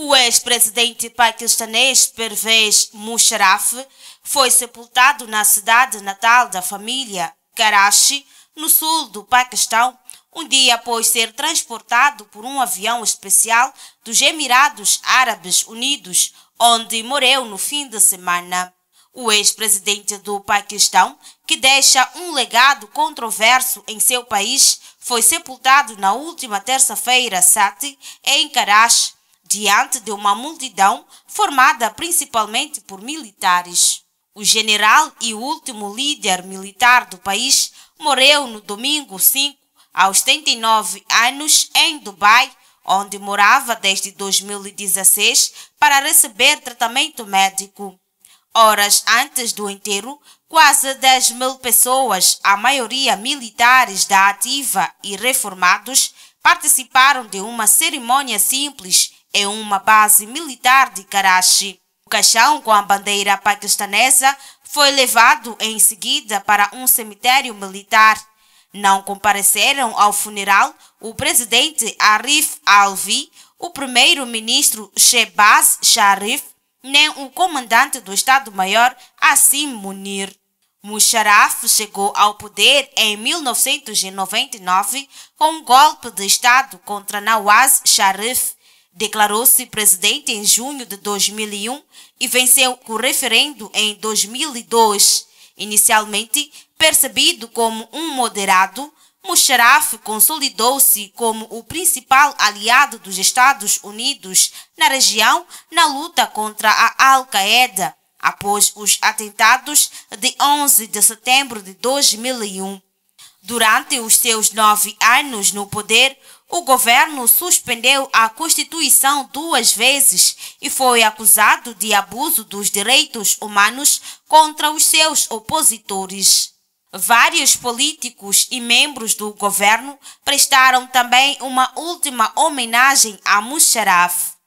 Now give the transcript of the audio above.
O ex-presidente paquistanês Pervez Musharraf foi sepultado na cidade natal da família, Karachi, no sul do Paquistão, um dia após ser transportado por um avião especial dos Emirados Árabes Unidos, onde morreu no fim de semana. O ex-presidente do Paquistão, que deixa um legado controverso em seu país, foi sepultado na última terça-feira, 7, em Karachi, diante de uma multidão formada principalmente por militares. O general e último líder militar do país morreu no domingo 5, aos 39 anos, em Dubai, onde morava desde 2016 para receber tratamento médico. Horas antes do enterro, quase 10 mil pessoas, a maioria militares da ativa e reformados, participaram de uma cerimônia simples é uma base militar de Karachi. O caixão com a bandeira paquistanesa foi levado em seguida para um cemitério militar. Não compareceram ao funeral o presidente Arif Alvi, o primeiro-ministro Shehbaz Sharif, nem o comandante do Estado-Maior Assim Munir. Musharraf chegou ao poder em 1999 com um golpe de Estado contra Nawaz Sharif. Declarou-se presidente em junho de 2001 e venceu o referendo em 2002. Inicialmente percebido como um moderado, Musharraf consolidou-se como o principal aliado dos Estados Unidos na região na luta contra a Al-Qaeda após os atentados de 11 de setembro de 2001. Durante os seus nove anos no poder, o governo suspendeu a Constituição duas vezes e foi acusado de abuso dos direitos humanos contra os seus opositores. Vários políticos e membros do governo prestaram também uma última homenagem a Musharraf.